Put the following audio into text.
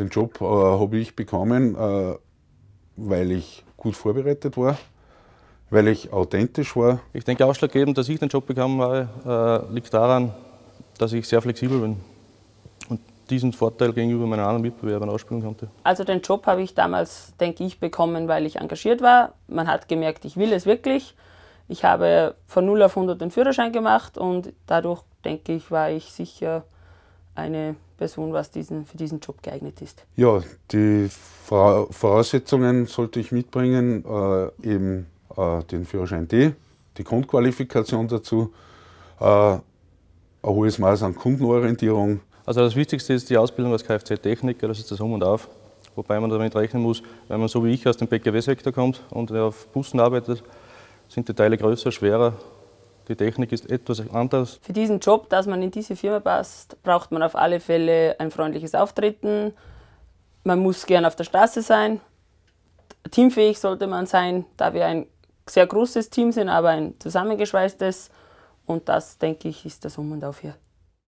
Den Job äh, habe ich bekommen, äh, weil ich gut vorbereitet war, weil ich authentisch war. Ich denke, ausschlaggebend, dass ich den Job bekommen habe, äh, liegt daran, dass ich sehr flexibel bin und diesen Vorteil gegenüber meinen anderen Mitbewerbern ausspielen konnte. Also den Job habe ich damals, denke ich, bekommen, weil ich engagiert war. Man hat gemerkt, ich will es wirklich. Ich habe von 0 auf 100 den Führerschein gemacht und dadurch, denke ich, war ich sicher eine Person was diesen, für diesen Job geeignet ist? Ja, die Voraussetzungen sollte ich mitbringen, äh, eben äh, den Führerschein D, die Grundqualifikation dazu, äh, ein hohes Maß an Kundenorientierung. Also das Wichtigste ist die Ausbildung als Kfz-Techniker, das ist das Um und Auf. Wobei man damit rechnen muss, wenn man so wie ich aus dem PKW-Sektor kommt und auf Bussen arbeitet, sind die Teile größer, schwerer die Technik ist etwas anders. Für diesen Job, dass man in diese Firma passt, braucht man auf alle Fälle ein freundliches Auftreten. Man muss gern auf der Straße sein. Teamfähig sollte man sein, da wir ein sehr großes Team sind, aber ein zusammengeschweißtes. Und das, denke ich, ist das Um und Auf hier.